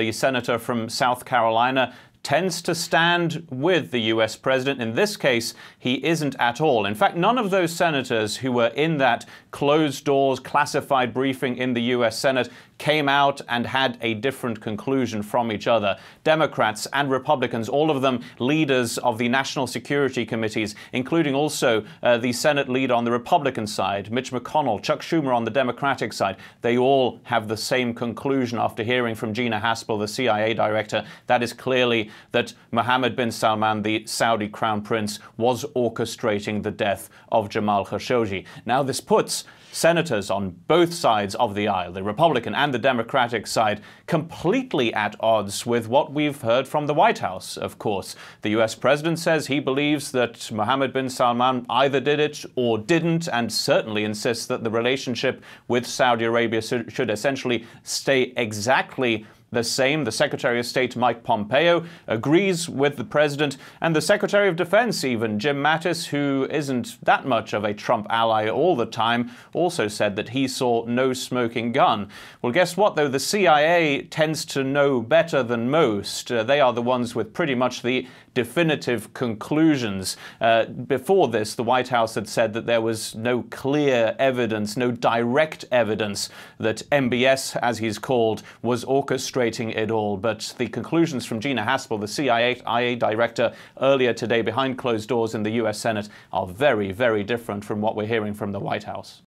the senator from South Carolina tends to stand with the US president. In this case, he isn't at all. In fact, none of those senators who were in that closed doors, classified briefing in the US Senate came out and had a different conclusion from each other. Democrats and Republicans, all of them leaders of the National Security Committees, including also uh, the Senate leader on the Republican side, Mitch McConnell, Chuck Schumer on the Democratic side, they all have the same conclusion after hearing from Gina Haspel, the CIA director. That is clearly that Mohammed bin Salman, the Saudi crown prince, was orchestrating the death of Jamal Khashoggi. Now, this puts senators on both sides of the aisle, the Republican and the Democratic side, completely at odds with what we've heard from the White House, of course. The US president says he believes that Mohammed bin Salman either did it or didn't, and certainly insists that the relationship with Saudi Arabia should essentially stay exactly the same. The Secretary of State Mike Pompeo agrees with the president, and the Secretary of Defense, even Jim Mattis, who isn't that much of a Trump ally all the time, also said that he saw no smoking gun. Well, guess what, though? The CIA tends to know better than most. Uh, they are the ones with pretty much the definitive conclusions. Uh, before this, the White House had said that there was no clear evidence, no direct evidence that MBS, as he's called, was orchestrated evaluating it all, but the conclusions from Gina Haspel, the CIA director, earlier today behind closed doors in the US Senate are very, very different from what we're hearing from the White House.